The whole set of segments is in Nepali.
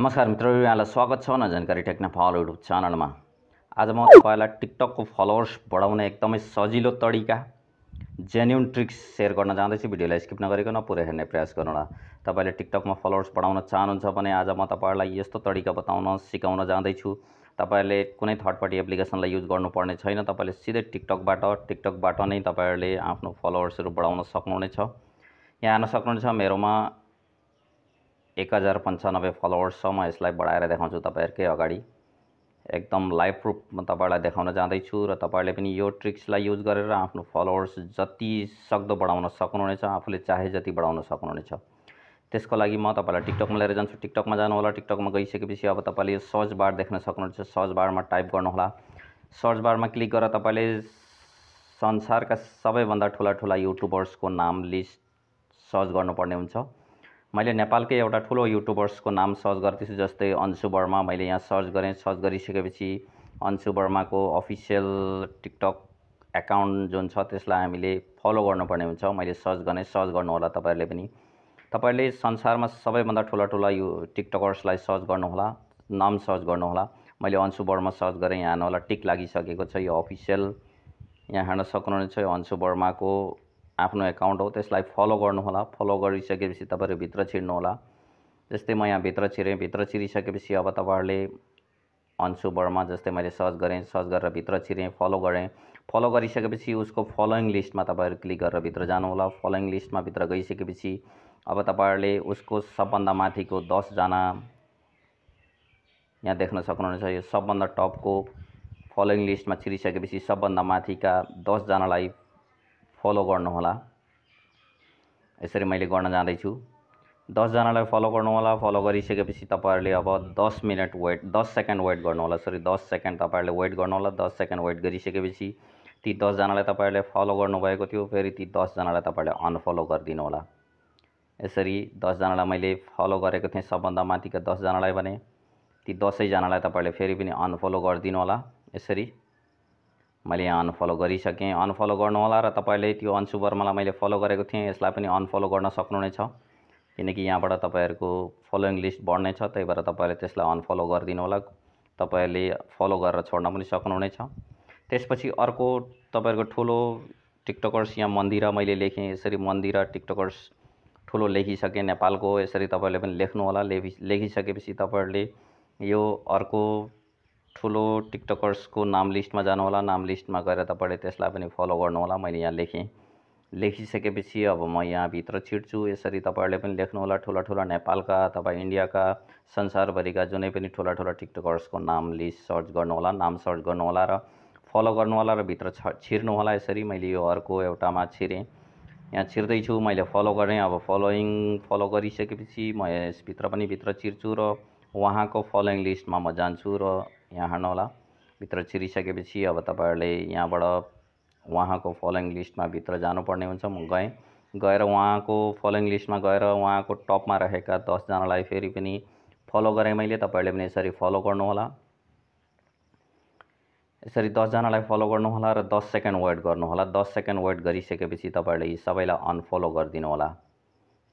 नमस्कार मित्रहरू यहाँलाई स्वागत छ न जानकारी टेक्ने फल युट्युब च्यानलमा आज म तपाईँलाई टिकटकको फलोवर्स बढाउने एकदमै सजिलो तरिका जेन्युन ट्रिक्स सेयर गर्न जाँदैछु भिडियोलाई स्किप नगरिकन पुरै हेर्ने प्रयास गर्नुहोला तपाईँले टिकटकमा फलोवर्स बढाउन चाहनुहुन्छ भने आज म तपाईँहरूलाई यस्तो तरिका बताउन सिकाउन जाँदैछु तपाईँहरूले कुनै थर्ड पार्टी एप्लिकेसनलाई युज गर्नुपर्ने छैन तपाईँले सिधै टिकटकबाट टिकटकबाट नै तपाईँहरूले आफ्नो फलोवर्सहरू बढाउन सक्नुहुनेछ यहाँ हेर्न सक्नुहुनेछ मेरोमा एक हजार पन्चानब्बे फलोवर्ससम्म यसलाई बढाएर देखाउँछु तपाईँहरूकै अगाडि एकदम लाइभ रूपमा तपाईँलाई देखाउन जाँदैछु र तपाईँले पनि यो ट्रिक्सलाई युज गरेर आफ्नो फलोवर्स जति सक्दो बढाउन सक्नुहुनेछ आफूले चाहे जति बढाउन सक्नुहुनेछ त्यसको लागि म तपाईँलाई टिकटकमा लिएर जान्छु टिकटकमा जानु होला टिकटकमा गइसकेपछि अब तपाईँले यो सर्च बार देख्न सक्नुहुन्छ सर्च बारमा टाइप गर्नुहोला सर्च बारमा क्लिक गरेर तपाईँले संसारका सबैभन्दा ठुला ठुला युट्युबर्सको नाम लिस्ट सर्च गर्नुपर्ने हुन्छ मैले नेपालकै एउटा ठुलो युट्युबर्सको नाम सर्च गर्दैछु जस्तै अन्सु वर्मा मैले यहाँ सर्च गरेँ सर्च गरिसकेपछि अन्सु वर्माको अफिसियल टिकटक एकाउन्ट जुन छ त्यसलाई हामीले फलो गर्नुपर्ने हुन्छ मैले सर्च गरेँ सर्च गर्नुहोला तपाईँहरूले पनि तपाईँहरूले संसारमा सबैभन्दा ठुला ठुला यो टिकटकर्सलाई सर्च गर्नुहोला नाम सर्च गर्नुहोला मैले अन्सु वर्मा सर्च गरेँ यहाँ होला टिक लागिसकेको छ यो अफिसियल यहाँ हेर्न सक्नुहुनेछ यो अन्सु वर्माको आफ्नो एकाउन्ट हो त्यसलाई फलो गर्नुहोला फलो गरिसकेपछि तपाईँहरू भित्र छिर्नुहोला जस्तै म यहाँ भित्र छिरेँ भित्र छिरिसकेपछि अब तपाईँहरूले अंशु वर्मा जस्तै मैले सर्च गरेँ सर्च गरेर भित्र छिरेँ फलो गरेँ फलो गरिसकेपछि उसको फलोइङ लिस्टमा तपाईँहरू क्लिक गरेर भित्र जानुहोला फलोइङ लिस्टमा भित्र गइसकेपछि अब तपाईँहरूले उसको सबभन्दा माथिको दसजना यहाँ देख्न सक्नुहुनेछ यो सबभन्दा टपको फलोइङ लिस्टमा छिरिसकेपछि सबभन्दा माथिका दसजनालाई फलो गर्नुहोला यसरी मैले गर्न जाँदैछु दसजनालाई फलो गर्नुहोला फलो गरिसकेपछि तपाईँहरूले अब दस मिनट वेट दस सेकेन्ड वेट गर्नुहोला सरी दस सेकेन्ड तपाईँहरूले वेट गर्नुहोला दस सेकेन्ड वेट गरिसकेपछि ती दसजनालाई तपाईँहरूले फलो गर्नुभएको थियो फेरि ती दसजनालाई तपाईँहरूले अनफलो गरिदिनु होला यसरी दसजनालाई मैले फलो गरेको थिएँ सबभन्दा माथिका दसजनालाई भने ती दसैजनालाई तपाईँहरूले फेरि पनि अनफलो गरिदिनु होला यसरी मैले यहाँ अनफलो गरिसकेँ अनफलो गर्नुहोला र तपाईँले त्यो अंशु वर्मालाई मैले फलो गरेको थिएँ यसलाई पनि अनफलो गर्न सक्नुहुनेछ किनकि यहाँबाट तपाईँहरूको फलोइङ लिस्ट बढ्ने छ त्यही भएर तपाईँले त्यसलाई अनफलो गरिदिनु होला तपाईँहरूले फलो गरेर छोड्न पनि सक्नुहुनेछ त्यसपछि अर्को तपाईँहरूको ठुलो टिकटकर्स यहाँ मन्दिर मैले लेखेँ यसरी मन्दिर टिकटकर्स ठुलो लेखिसकेँ नेपालको यसरी तपाईँले पनि लेख्नु होला लेखि लेखिसकेपछि तपाईँहरूले यो अर्को ठुलो टिकटकर्सको नाम लिस्टमा जानुहोला नाम लिस्टमा गएर तपाईँले त्यसलाई पनि फलो गर्नुहोला मैले यहाँ लेखेँ लेखिसकेपछि अब म यहाँभित्र छिट्छु यसरी तपाईँहरूले पनि लेख्नुहोला ठुला ठुला नेपालका अथवा इन्डियाका संसारभरिका जुनै पनि ठुला ठुला टिकटकर्सको नाम लिस्ट सर्च गर्नुहोला नाम सर्च गर्नुहोला र फलो गर्नुहोला र भित्र छ छिर्नुहोला यसरी मैले यो अर्को एउटामा छिरेँ यहाँ छिर्दैछु मैले फलो गरेँ अब फलोइङ फलो गरिसकेपछि म यसभित्र पनि भित्र छिर्छु र उहाँको फलोइङ लिस्टमा म जान्छु र यहाँ हार्नुहोला भित्र छिरिसकेपछि अब तपाईँहरूले यहाँबाट उहाँको फलोइङ लिस्टमा भित्र जानुपर्ने हुन्छ म गएँ गएर उहाँको फलोइङ लिस्टमा गएर उहाँको टपमा रहेका दसजनालाई फेरि पनि फलो गरेँ मैले तपाईँहरूले पनि यसरी फलो गर्नुहोला यसरी दसजनालाई फलो गर्नुहोला र दस सेकेन्ड वेट गर्नुहोला दस सेकेन्ड वेट गरिसकेपछि तपाईँहरूले यी सबैलाई अनफलो गरिदिनुहोला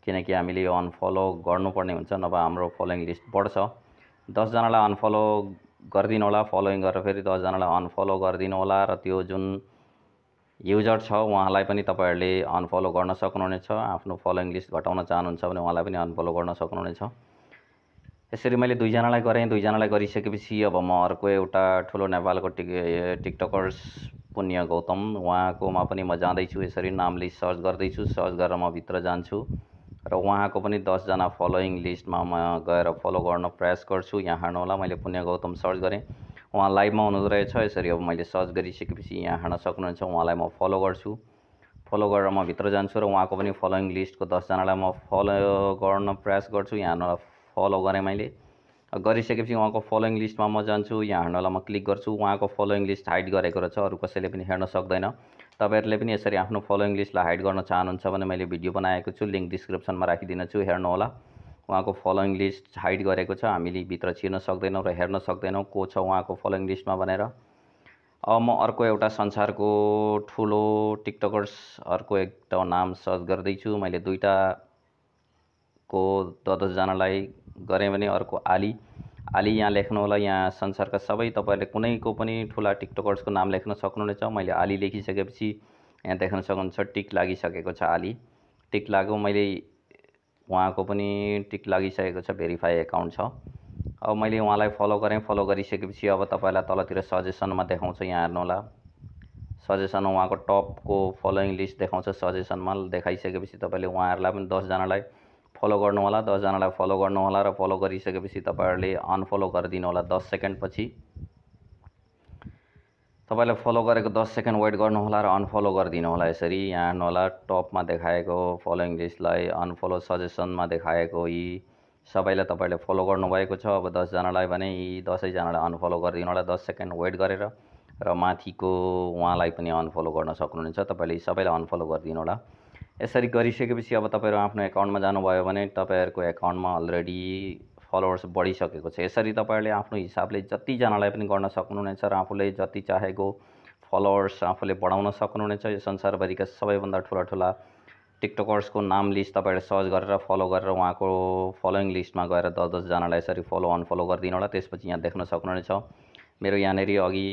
किनकि हामीले यो अनफलो गर्नुपर्ने हुन्छ नभए हाम्रो फलोइङ लिस्ट बढ्छ दसजनालाई अनफलो गरिदिनु होला फलोइङ गरेर फेरि दसजनालाई अनफलो गरिदिनु होला र त्यो जुन युजर छ उहाँलाई पनि तपाईँहरूले अनफलो गर्न सक्नुहुनेछ आफ्नो फलोइङ लिस्ट घटाउन चाहनुहुन्छ भने उहाँलाई पनि अनफलो गर्न सक्नुहुनेछ यसरी मैले दुईजनालाई गरेँ दुईजनालाई गरिसकेपछि अब म अर्को एउटा ठुलो नेपालको टिक टिकटकर्स पुण्य गौतम उहाँकोमा पनि म जाँदैछु यसरी नामले सर्च गर्दैछु सर्च गरेर म भित्र जान्छु र उहाँको पनि दसजना फलोइङ लिस्टमा म गएर फलो गर्न प्रयास गर्छु यहाँ होला मैले पुण्य गौतम सर्च गरेँ उहाँ लाइभमा हुनुहुँदो रहेछ यसरी अब मैले सर्च गरिसकेपछि यहाँ हार्न सक्नुहुन्छ उहाँलाई म फलो गर्छु फलो गरेर म भित्र जान्छु र उहाँको पनि फलोइङ लिस्टको दसजनालाई म फलो गर्न प्रयास गर्छु यहाँ फलो गरेँ मैले गरिसकेपछि उहाँको फलोइङ लिस्टमा म जान्छु यहाँ हेर्नलाई म क्लिक गर्छु उहाँको फलोइङ लिस्ट हाइड गरेको रहेछ अरू कसैले पनि हेर्न सक्दैन तपाईँहरूले पनि यसरी आफ्नो फलोइङ लिस्टलाई हाइड गर्न चाहनुहुन्छ भने मैले भिडियो बनाएको छु लिङ्क डिस्क्रिप्सनमा छु हेर्नु होला उहाँको फलोइङ लिस्ट हाइड गरेको छ हामीले भित्र छिर्न सक्दैनौँ र हेर्न सक्दैनौँ को छ उहाँको फलोइङ लिस्टमा भनेर अब म अर्को एउटा संसारको ठुलो टिकटकर्स अर्को एक नाम सर्च गर्दैछु मैले दुईवटाको दस दसजनालाई गरेँ भने अर्को आली आली यहाँ लेख्नु होला यहाँ संसारका सबै तपाईँहरूले कुनैको पनि ठुला टिकटकर्सको नाम लेख्न सक्नुहुनेछ मैले आली लेखिसकेपछि यहाँ देख्न सक्नुहुन्छ टिक लागिसकेको छ आली टिक लाग्यो मैले उहाँको पनि टिक लागिसकेको छ भेरिफाई एकाउन्ट छ अब मैले उहाँलाई फलो गरेँ फलो गरिसकेपछि अब तपाईँलाई तलतिर सजेसनमा देखाउँछ यहाँ हेर्नु होला सजेसन उहाँको टपको फलोइङ लिस्ट देखाउँछ सजेसनमा देखाइसकेपछि तपाईँले उहाँहरूलाई पनि दसजनालाई फलो गर्नुहोला दसजनालाई फलो गर्नुहोला र फलो गरिसकेपछि तपाईँहरूले अनफलो गरिदिनु होला दस सेकेन्डपछि तपाईँले फलो गरेको दस सेकेन्ड वेट गर्नुहोला र अनफलो गरिदिनु होला यसरी यहाँ हेर्नुहोला टपमा देखाएको फलोइङ लिस्टलाई अनफलो सजेसनमा देखाएको यी सबैलाई तपाईँले फलो गर्नुभएको छ अब दसजनालाई भने यी दसैँजनालाई अनफलो गरिदिनु होला दस सेकेन्ड वेट गरेर र माथिको उहाँलाई पनि अनफलो गर्न सक्नुहुन्छ तपाईँले यी सबैलाई अनफलो गरिदिनु होला यसरी गरिसकेपछि अब तपाईँहरू आफ्नो एकाउन्टमा जानुभयो भने तपाईँहरूको एकाउन्टमा अलरेडी फलोवर्स बढिसकेको छ यसरी तपाईँहरूले आफ्नो हिसाबले जतिजनालाई पनि गर्न सक्नुहुनेछ र आफूले जति चाहेको फलोवर्स आफूले बढाउन सक्नुहुनेछ यो संसारभरिका सबैभन्दा ठुला ठुला टिकटकर्सको नाम लिस्ट तपाईँहरूले सर्च गरेर फलो गरेर उहाँको फलोइङ लिस्टमा गएर दस दसजनालाई यसरी फलो अनफलो गरिदिनु होला त्यसपछि यहाँ देख्न सक्नुहुनेछ मेरो यहाँनिर अघि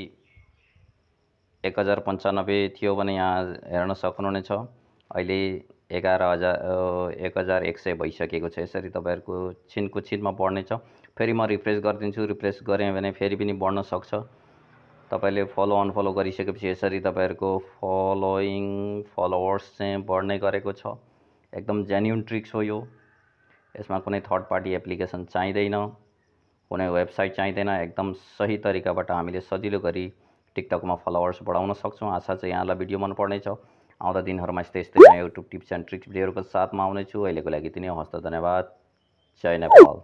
एक हजार पन्चानब्बे थियो भने यहाँ हेर्न सक्नुहुनेछ अहिले एघार हजार एक हजार एक सय भइसकेको छ यसरी तपाईँहरूको छिनको छिनमा बढ्नेछ फेरि म रिफ्रेस गरिदिन्छु रिफ्रेस गरेँ भने फेरि पनि बढ्न सक्छ तपाईँले फलो अनफलो गरिसकेपछि यसरी तपाईँहरूको फलोइङ फलोवर्स चाहिँ बढ्ने गरेको छ एकदम जेन्युन ट्रिक्स हो यो यसमा कुनै थर्ड पार्टी एप्लिकेसन चाहिँदैन कुनै वेबसाइट चाहिँदैन एकदम सही तरिकाबाट हामीले सजिलो गरी टिकटकमा फलोवर्स बढाउन सक्छौँ आशा चाहिँ यहाँलाई भिडियो मनपर्नेछ आउँदा दिनहरूमा यस्तै यस्तै नयाँ युट्युब टिप्स एन्ड ट्रिक्स भिडियोहरूको साथमा आउनेछु अहिलेको लागि यति नै हस्त धन्यवाद जय नेपाल